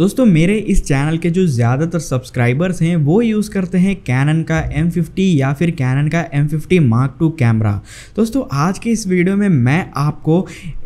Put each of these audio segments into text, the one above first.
दोस्तों मेरे इस चैनल के जो ज़्यादातर सब्सक्राइबर्स हैं वो यूज़ करते हैं कैनन का M50 या फिर कैनन का M50 मार्क टू कैमरा दोस्तों आज के इस वीडियो में मैं आपको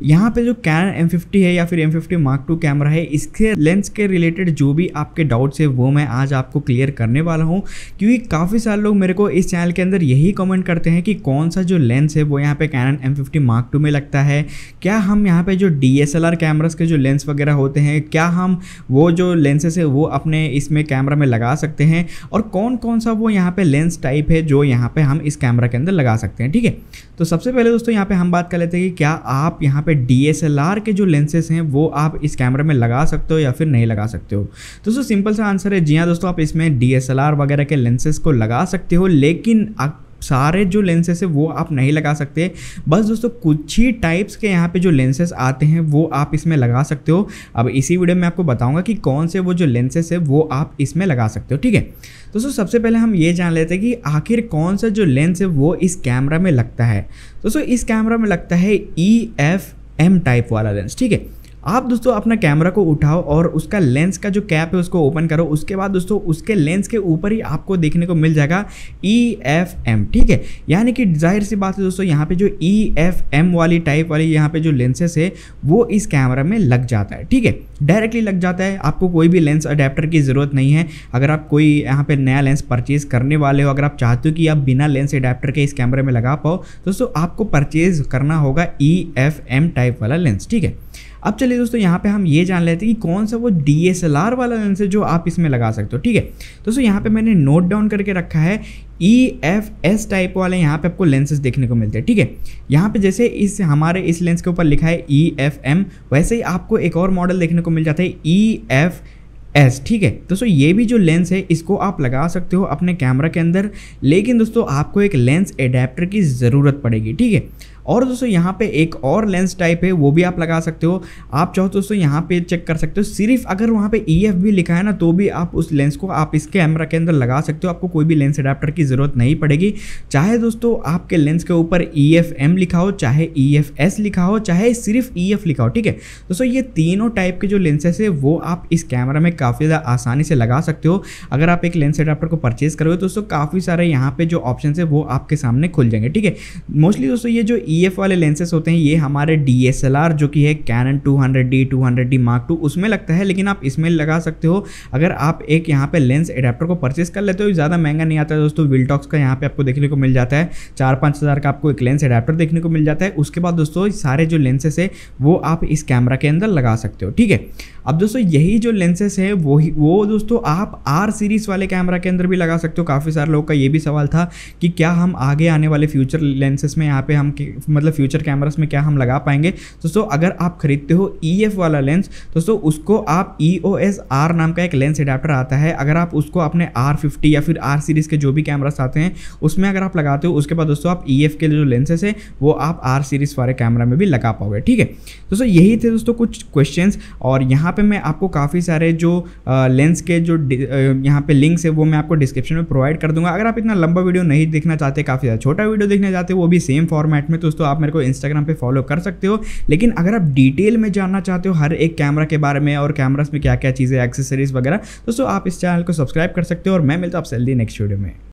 यहाँ पे जो कैनन M50 है या फिर M50 मार्क टू कैमरा है इसके लेंस के रिलेटेड जो भी आपके डाउट्स है वो मैं आज आपको क्लियर करने वाला हूँ क्योंकि काफ़ी सारे लोग मेरे को इस चैनल के अंदर यही कॉमेंट करते हैं कि कौन सा जो लेंस है वो यहाँ पर कैनन एम मार्क टू में लगता है क्या हम यहाँ पर जो डी कैमरास के जो लेंस वगैरह होते हैं क्या हम वो वो जो लेंसेस है वो अपने इसमें कैमरा में लगा सकते हैं और कौन कौन सा वो यहाँ पे लेंस टाइप है जो यहाँ पे हम इस कैमरा के अंदर लगा सकते हैं ठीक है तो सबसे पहले दोस्तों यहाँ पे हम बात कर लेते हैं कि क्या आप यहाँ पे डी के जो लेंसेज हैं वो आप इस कैमरा में लगा सकते हो या फिर नहीं लगा सकते हो दोस्तों सिंपल सा आंसर है जी हाँ दोस्तों आप इसमें डी वगैरह के लेंसेज को लगा सकते हो लेकिन सारे जो लेंसेस है वो आप नहीं लगा सकते बस दोस्तों कुछ ही टाइप्स के यहाँ पे जो लेंसेस आते हैं वो आप इसमें लगा सकते हो अब इसी वीडियो में आपको बताऊंगा कि कौन से वो जो लेंसेस है वो आप इसमें लगा सकते हो ठीक है दोस्तों सबसे पहले हम ये जान लेते हैं कि आखिर कौन सा जो लेंस है वो इस कैमरा में लगता है दोस्तों इस कैमरा में लगता है ई एफ एम टाइप वाला लेंस ठीक है आप दोस्तों अपना कैमरा को उठाओ और उसका लेंस का जो कैप है उसको ओपन करो उसके बाद दोस्तों उसके लेंस के ऊपर ही आपको देखने को मिल जाएगा ई एफ एम ठीक है यानी कि जाहिर सी बात है दोस्तों यहाँ पे जो ई एफ एम वाली टाइप वाली यहाँ पे जो लेंसेस है वो इस कैमरा में लग जाता है ठीक है डायरेक्टली लग जाता है आपको कोई भी लेंस अडेप्टर की ज़रूरत नहीं है अगर आप कोई यहाँ पर नया लेंस परचेज़ करने वाले हो अगर आप चाहते हो कि आप बिना लेंस अडेप्टर के इस कैमरे में लगा पाओ दोस्तों आपको परचेज़ करना होगा ई एफ एम टाइप वाला लेंस ठीक है अब चलिए दोस्तों यहाँ पे हम ये जान लेते हैं कि कौन सा वो डी वाला लेंस है जो आप इसमें लगा सकते हो ठीक है दोस्तों यहाँ पे मैंने नोट डाउन करके रखा है ई एफ एस टाइप वाले यहाँ पे आपको लेंसेज देखने को मिलते हैं ठीक है यहाँ पे जैसे इस हमारे इस लेंस के ऊपर लिखा है ई एफ एम वैसे ही आपको एक और मॉडल देखने को मिल जाता है ई एफ एस ठीक है दोस्तों ये भी जो लेंस है इसको आप लगा सकते हो अपने कैमरा के अंदर लेकिन दोस्तों आपको एक लेंस एडेप्टर की ज़रूरत पड़ेगी ठीक है और दोस्तों यहाँ पे एक और लेंस टाइप है वो भी आप लगा सकते हो आप चाहो तो दोस्तों यहाँ पे चेक कर सकते हो सिर्फ अगर वहाँ पे ई e भी लिखा है ना तो भी आप उस लेंस को आप इस कैमरा के अंदर लगा सकते हो आपको कोई भी लेंस अडाप्टर की ज़रूरत नहीं पड़ेगी चाहे दोस्तों आपके लेंस के ऊपर ई e लिखा हो चाहे ई e लिखा हो चाहे सिर्फ ई लिखा हो ठीक है दोस्तों ये तीनों टाइप के जो लेंसेस है वो आप इस कैमरा में काफ़ी ज़्यादा आसानी से लगा सकते हो अगर आप एक लेंस अडाप्टर को परचेज करोगे तो दोस्तों काफ़ी सारे यहाँ पे जो ऑप्शन है वो आपके सामने खुल जाएंगे ठीक है मोस्टली दोस्तों ये जो ई e एफ वाले लेंसेज होते हैं ये हमारे डी एस एल आर जो कि है Canon two hundred D two hundred D mark two उसमें लगता है लेकिन आप इसमें लगा सकते हो अगर आप एक यहाँ पे लेंस एडाप्टर को परचेस कर लेते हो ज़्यादा महंगा नहीं आता है दोस्तों विल्टॉक्स का यहाँ पे आपको देखने को मिल जाता है चार पाँच हज़ार का आपको एक लेंस एडेप्टर देखने को मिल जाता है उसके बाद दोस्तों सारे जो लेंसेस है वो आप इस कैमरा के अंदर लगा सकते हो ठीक है अब दोस्तों यही जो लेंसेस है वही वो, वो दोस्तों आप आर सीरीज़ वाले कैमरा के अंदर भी लगा सकते हो काफ़ी सारे लोगों का ये भी सवाल था कि क्या हम आगे आने वाले फ्यूचर लेंसेस में यहाँ पे हम मतलब फ्यूचर कैमरास में क्या हम लगा पाएंगे दोस्तों अगर आप खरीदते हो ई e वाला लेंस दोस्तों उसको आप ई ओ एस आर नाम का एक लेंस एडाप्टर आता है अगर आप उसको अपने आर फिफ्टी या फिर आर सीरीज़ के जो भी कैमरास आते हैं उसमें अगर आप लगाते हो उसके बाद दोस्तों आप ई e एफ के जो लेंसेस हैं वो आप आर सीरीज़ वाले कैमरा में भी लगा पाओगे ठीक है दोस्तों यही थे दोस्तों कुछ क्वेश्चन और यहाँ यहाँ पे मैं आपको काफ़ी सारे जो लेंस के जो यहाँ पे लिंक्स है वो मैं आपको डिस्क्रिप्शन में प्रोवाइड कर दूंगा अगर आप इतना लंबा वीडियो नहीं देखना चाहते काफ़ी ज़्यादा छोटा वीडियो देखना चाहते वो भी सेम फॉर्मेट में तो दोस्तों आप मेरे को इंस्टाग्राम पर फॉलो कर सकते हो लेकिन अगर आप डिटेल में जानना चाहते हो हर एक कैमरा के बारे में और कैमरास में क्या क्या चीज़ें एक्सेसरीज वगैरह दोस्तों आप इस चैनल को सब्सक्राइब कर सकते हो और मैं मिलता हूँ आप जल्दी नेक्स्ट वीडियो में